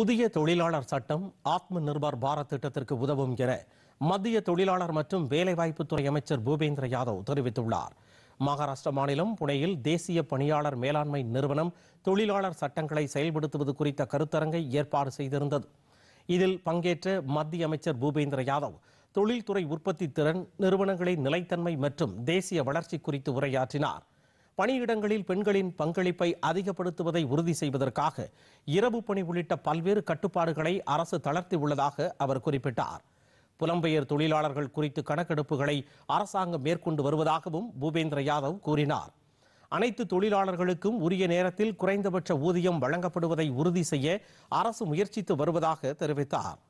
புதிய தொழிலாளர் சட்டம் ஆத்ம நிர்பார் பாரத் திட்டத்திற்கு உதவும் என மத்திய தொழிலாளர் மற்றும் வேலைவாய்ப்புத்துறை அமைச்சர் பூபேந்திர யாதவ் தெரிவித்துள்ளார் மகாராஷ்டிர மாநிலம் புனேயில் தேசிய பணியாளர் மேலாண்மை நிறுவனம் தொழிலாளர் சட்டங்களை செயல்படுத்துவது குறித்த கருத்தரங்கை ஏற்பாடு செய்திருந்தது இதில் பங்கேற்ற மத்திய அமைச்சர் பூபேந்திர யாதவ் தொழில்துறை உற்பத்தி திறன் நிறுவனங்களின் நிலைத்தன்மை மற்றும் தேசிய வளர்ச்சி குறித்து உரையாற்றினார் பணியிடங்களில் பெண்களின் பங்களிப்பை அதிகப்படுத்துவதை உறுதி செய்வதற்காக இரவு பணி உள்ளிட்ட பல்வேறு கட்டுப்பாடுகளை அரசு தளர்த்தி உள்ளதாக அவர் குறிப்பிட்டார் புலம்பெயர் தொழிலாளர்கள் குறித்து கணக்கெடுப்புகளை அரசாங்கம் மேற்கொண்டு வருவதாகவும் பூபேந்திர யாதவ் கூறினார் அனைத்து தொழிலாளர்களுக்கும் உரிய நேரத்தில் குறைந்தபட்ச ஊதியம் வழங்கப்படுவதை உறுதி செய்ய அரசு முயற்சித்து வருவதாக தெரிவித்தார்